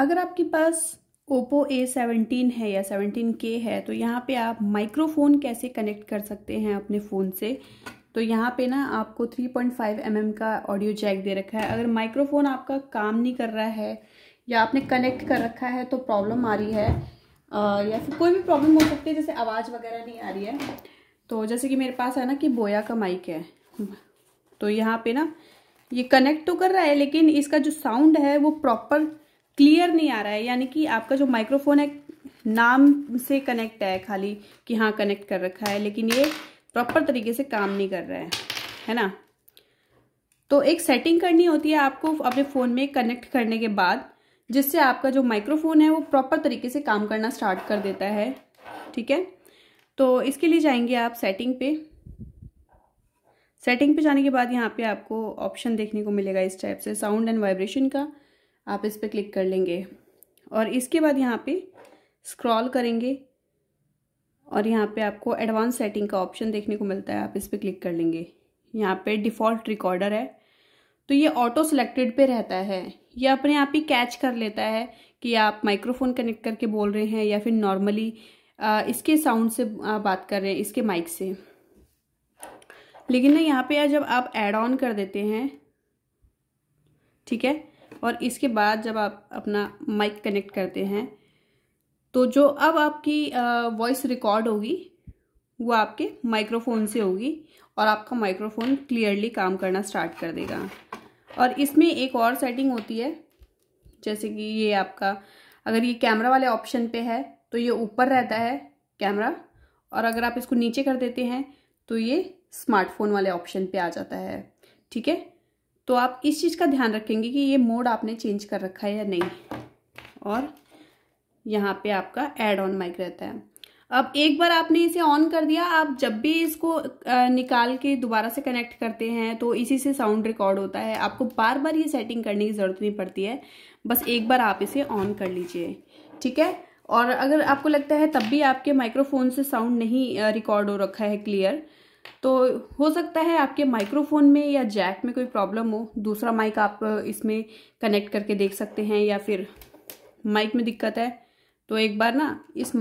अगर आपके पास Oppo a seventeen है या सेवनटीन के है तो यहाँ पे आप माइक्रोफोन कैसे कनेक्ट कर सकते हैं अपने फ़ोन से तो यहाँ पे ना आपको 3.5 पॉइंट mm का ऑडियो जैक दे रखा है अगर माइक्रोफोन आपका काम नहीं कर रहा है या आपने कनेक्ट कर रखा है तो प्रॉब्लम आ रही है या फिर कोई भी प्रॉब्लम हो सकती है जैसे आवाज़ वगैरह नहीं आ रही है तो जैसे कि मेरे पास है ना कि बोया का माइक है तो यहाँ पे ना ये कनेक्ट तो कर रहा है लेकिन इसका जो साउंड है वो प्रॉपर क्लियर नहीं आ रहा है यानी कि आपका जो माइक्रोफोन है नाम से कनेक्ट है खाली कि हाँ कनेक्ट कर रखा है लेकिन ये प्रॉपर तरीके से काम नहीं कर रहा है है ना तो एक सेटिंग करनी होती है आपको अपने फ़ोन में कनेक्ट करने के बाद जिससे आपका जो माइक्रोफोन है वो प्रॉपर तरीके से काम करना स्टार्ट कर देता है ठीक है तो इसके लिए जाएंगे आप सेटिंग पे सेटिंग पे जाने के बाद यहाँ पे आपको ऑप्शन देखने को मिलेगा इस टाइप से साउंड एंड वाइब्रेशन का आप इस पर क्लिक कर लेंगे और इसके बाद यहाँ पे स्क्रॉल करेंगे और यहाँ पे आपको एडवांस सेटिंग का ऑप्शन देखने को मिलता है आप इस पर क्लिक कर लेंगे यहाँ पे डिफ़ॉल्ट रिकॉर्डर है तो ये ऑटो सिलेक्टेड पे रहता है ये अपने आप ही कैच कर लेता है कि आप माइक्रोफोन कनेक्ट करके बोल रहे हैं या फिर नॉर्मली इसके साउंड से बात कर रहे हैं इसके माइक से लेकिन ना यहाँ पर जब आप एड ऑन कर देते हैं ठीक है और इसके बाद जब आप अपना माइक कनेक्ट करते हैं तो जो अब आपकी वॉइस रिकॉर्ड होगी वो आपके माइक्रोफोन से होगी और आपका माइक्रोफोन क्लियरली काम करना स्टार्ट कर देगा और इसमें एक और सेटिंग होती है जैसे कि ये आपका अगर ये कैमरा वाले ऑप्शन पे है तो ये ऊपर रहता है कैमरा और अगर आप इसको नीचे कर देते हैं तो ये स्मार्टफोन वाले ऑप्शन पे आ जाता है ठीक है तो आप इस चीज़ का ध्यान रखेंगे कि ये मोड आपने चेंज कर रखा है या नहीं और यहाँ पे आपका एड ऑन माइक रहता है अब एक बार आपने इसे ऑन कर दिया आप जब भी इसको निकाल के दोबारा से कनेक्ट करते हैं तो इसी से साउंड रिकॉर्ड होता है आपको बार बार ये सेटिंग करने की ज़रूरत नहीं पड़ती है बस एक बार आप इसे ऑन कर लीजिए ठीक है और अगर आपको लगता है तब भी आपके माइक्रोफोन से साउंड नहीं रिकॉर्ड हो रखा है क्लियर तो हो सकता है आपके माइक्रोफोन में या जैक में कोई प्रॉब्लम हो दूसरा माइक आप इसमें कनेक्ट करके देख सकते हैं या फिर माइक में दिक्कत है तो एक बार ना इस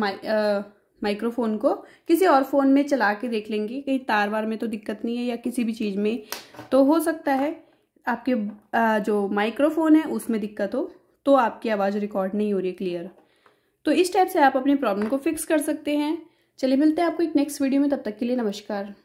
माइक्रोफोन को किसी और फ़ोन में चला के देख लेंगे कहीं तार वार में तो दिक्कत नहीं है या किसी भी चीज़ में तो हो सकता है आपके जो माइक्रोफोन है उसमें दिक्कत हो तो आपकी आवाज़ रिकॉर्ड नहीं हो रही है क्लियर तो इस टाइप से आप अपनी प्रॉब्लम को फिक्स कर सकते हैं चलिए मिलते हैं आपको एक नेक्स्ट वीडियो में तब तक के लिए नमस्कार